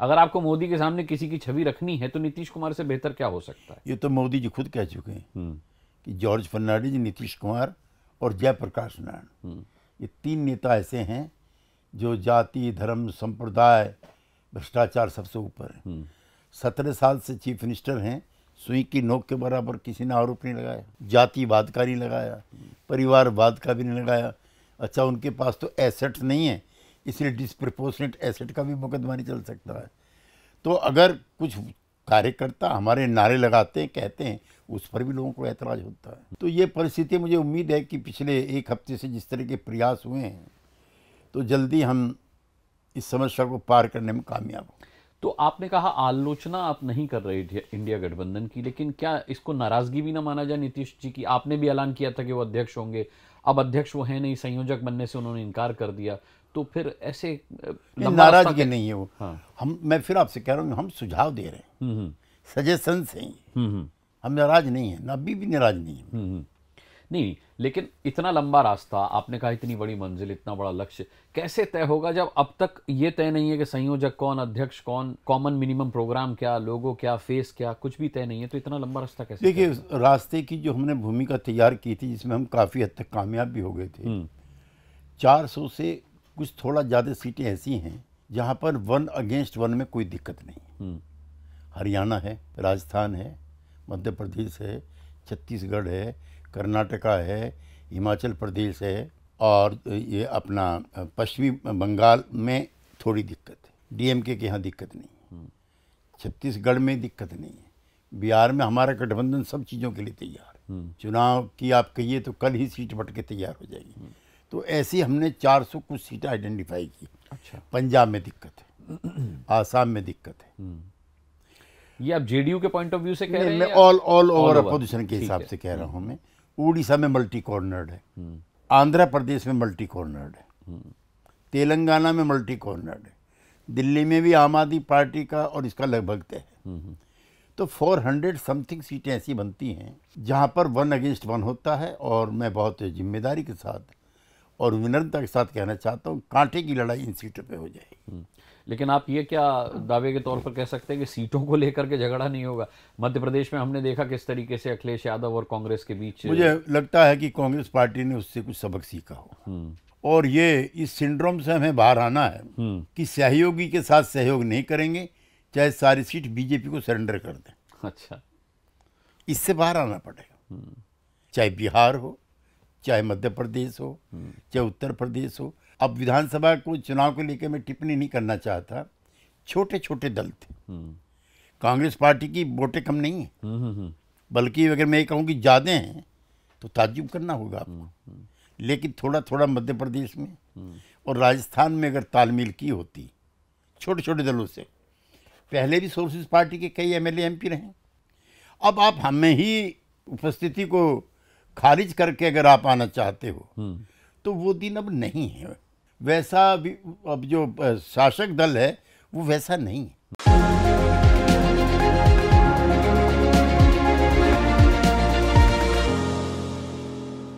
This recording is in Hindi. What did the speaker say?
अगर आपको मोदी के सामने किसी की छवि रखनी है तो नीतीश कुमार से बेहतर क्या हो सकता है ये तो मोदी जी खुद कह चुके हैं हम्म। कि जॉर्ज फर्नांडिस नीतीश कुमार और जयप्रकाश नारायण हम्म। ये तीन नेता ऐसे हैं जो जाति धर्म संप्रदाय भ्रष्टाचार सबसे ऊपर है हम्म। सत्रह साल से चीफ मिनिस्टर हैं सुई की नोक के बराबर किसी ने आरोप नहीं लगाया जातिवाद का नहीं लगाया परिवारवाद का भी नहीं लगाया अच्छा उनके पास तो एसेट्स नहीं है इसलिए डिस्प्रपोर्सनेट एसेट का भी मुकदमा नहीं चल सकता है तो अगर कुछ कार्यकर्ता हमारे नारे लगाते हैं कहते हैं उस पर भी लोगों को ऐतराज होता है तो ये परिस्थिति मुझे उम्मीद है कि पिछले एक हफ्ते से जिस तरह के प्रयास हुए हैं तो जल्दी हम इस समस्या को पार करने में कामयाब हों तो आपने कहा आलोचना आप नहीं कर रहे इंडिया गठबंधन की लेकिन क्या इसको नाराजगी भी ना माना जाए नीतीश जी की आपने भी ऐलान किया था कि वो अध्यक्ष होंगे अब अध्यक्ष वो हैं नहीं संयोजक बनने से उन्होंने इनकार कर दिया तो फिर ऐसे नाराज के नहीं है वो हाँ। हम मैं फिर आपसे कह रहा हूँ हम सुझाव दे रहे हैं हम्म, हम्म। सजेशन से ही हम्म, हम नाराज नहीं है ना अभी भी नाराज नहीं है नहीं लेकिन इतना लंबा रास्ता आपने कहा इतनी बड़ी मंजिल इतना बड़ा लक्ष्य कैसे तय होगा जब अब तक ये तय नहीं है कि संयोजक कौन अध्यक्ष कौन कॉमन मिनिमम प्रोग्राम क्या लोगों क्या फेस क्या कुछ भी तय नहीं है तो इतना लंबा रास्ता कैसे देखिए रास्ते की जो हमने भूमिका तैयार की थी जिसमें हम काफ़ी हद तक कामयाब भी हो गए थे चार से कुछ थोड़ा ज़्यादा सीटें ऐसी हैं जहाँ पर वन अगेंस्ट वन में कोई दिक्कत नहीं हम्म। हरियाणा है राजस्थान है मध्य प्रदेश है छत्तीसगढ़ है कर्नाटका है हिमाचल प्रदेश है और ये अपना पश्चिमी बंगाल में थोड़ी दिक्कत है डीएमके के यहाँ दिक्कत नहीं है हम्म। छत्तीसगढ़ में दिक्कत नहीं है बिहार में हमारा गठबंधन सब चीज़ों के लिए तैयार है हम्म। चुनाव की आप कहिए तो कल ही सीट बट के तैयार हो जाएगी तो ऐसी हमने 400 कुछ सीटें आइडेंटिफाई की अच्छा पंजाब में दिक्कत है आसाम में दिक्कत है हम्म। ये आप जेडीयू के पॉइंट ऑफ व्यू से कह रहे हैं मैं ऑल ऑल ओवर अपोजिशन के हिसाब से कह रहा हूँ हम्म। मैं उड़ीसा में मल्टी कॉर्नर्ड है हम्म। आंध्र प्रदेश में मल्टी कॉर्नर्ड है तेलंगाना में मल्टी कॉर्नर्ड है दिल्ली में भी आम आदमी पार्टी का और इसका लगभग तय है तो 400 समथिंग सीटें ऐसी बनती हैं जहाँ पर वन अगेंस्ट वन होता है और मैं बहुत जिम्मेदारी के साथ और विनम्रता के साथ कहना चाहता हूँ कांटे की लड़ाई इन सीटों पर हो जाएगी हम्म। लेकिन आप ये क्या दावे के तौर पर कह सकते हैं कि सीटों को लेकर के झगड़ा नहीं होगा मध्य प्रदेश में हमने देखा किस तरीके से अखिलेश यादव और कांग्रेस के बीच मुझे लगता है कि कांग्रेस पार्टी ने उससे कुछ सबक सीखा हो हम्म। और ये इस सिंड्रोम से हमें बाहर आना है हम्म। कि सहयोगी के साथ सहयोग नहीं करेंगे चाहे सारी सीट बीजेपी को सरेंडर कर दें अच्छा इससे बाहर आना पड़ेगा चाहे बिहार हो चाहे मध्य प्रदेश हो हम्म। चाहे उत्तर प्रदेश हो अब विधानसभा को चुनाव को लेकर मैं टिप्पणी नहीं करना चाहता छोटे छोटे दल थे हम्म। कांग्रेस पार्टी की वोटें कम नहीं है हम्म, बल्कि अगर मैं ये कहूँ कि ज़्यादा हैं तो ताजुब करना होगा आपको लेकिन थोड़ा थोड़ा मध्य प्रदेश में और राजस्थान में अगर तालमेल की होती छोटे छोटे दलों से पहले भी सोशलिस्ट पार्टी के कई एम एल रहे अब आप हमें ही उपस्थिति को खारिज करके अगर आप आना चाहते हो हम्म। तो वो दिन अब नहीं है वैसा अभी अब जो शासक दल है वो वैसा नहीं है